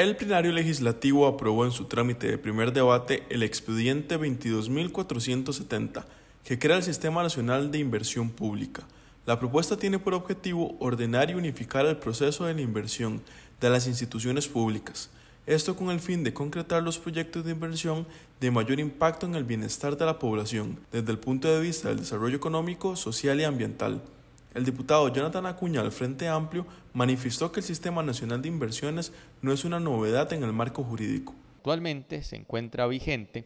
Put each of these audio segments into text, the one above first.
El plenario legislativo aprobó en su trámite de primer debate el expediente 22.470, que crea el Sistema Nacional de Inversión Pública. La propuesta tiene por objetivo ordenar y unificar el proceso de la inversión de las instituciones públicas, esto con el fin de concretar los proyectos de inversión de mayor impacto en el bienestar de la población, desde el punto de vista del desarrollo económico, social y ambiental. El diputado Jonathan Acuña del Frente Amplio manifestó que el Sistema Nacional de Inversiones no es una novedad en el marco jurídico. Actualmente se encuentra vigente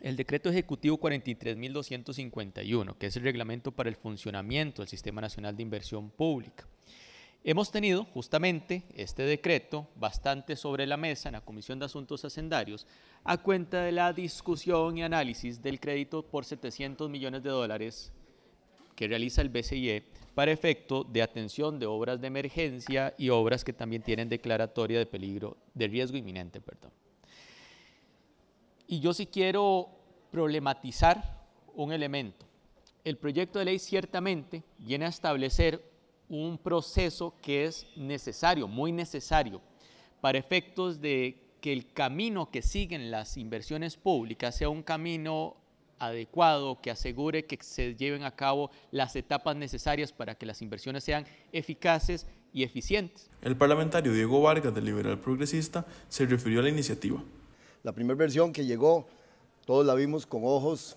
el decreto ejecutivo 43.251, que es el reglamento para el funcionamiento del Sistema Nacional de Inversión Pública. Hemos tenido justamente este decreto bastante sobre la mesa en la Comisión de Asuntos Hacendarios a cuenta de la discusión y análisis del crédito por 700 millones de dólares que realiza el BCIE para efecto de atención de obras de emergencia y obras que también tienen declaratoria de peligro, de riesgo inminente, perdón. Y yo sí quiero problematizar un elemento. El proyecto de ley ciertamente viene a establecer un proceso que es necesario, muy necesario, para efectos de que el camino que siguen las inversiones públicas sea un camino adecuado que asegure que se lleven a cabo las etapas necesarias para que las inversiones sean eficaces y eficientes. El parlamentario Diego Vargas del Liberal Progresista se refirió a la iniciativa. La primera versión que llegó, todos la vimos con ojos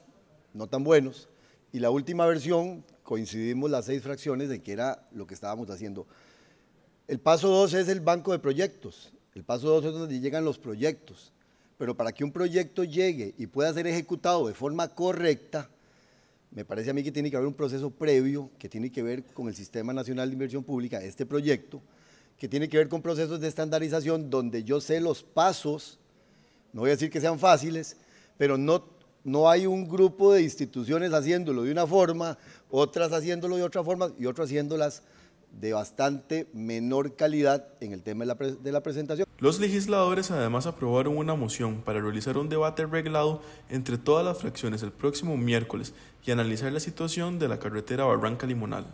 no tan buenos, y la última versión coincidimos las seis fracciones de que era lo que estábamos haciendo. El paso dos es el banco de proyectos, el paso dos es donde llegan los proyectos. Pero para que un proyecto llegue y pueda ser ejecutado de forma correcta, me parece a mí que tiene que haber un proceso previo que tiene que ver con el Sistema Nacional de Inversión Pública, este proyecto, que tiene que ver con procesos de estandarización donde yo sé los pasos, no voy a decir que sean fáciles, pero no, no hay un grupo de instituciones haciéndolo de una forma, otras haciéndolo de otra forma y otras haciéndolas de bastante menor calidad en el tema de la, presentación. Los legisladores además aprobaron una moción para realizar un debate reglado entre todas las fracciones el próximo miércoles y analizar la situación de la carretera Barranca Limonal.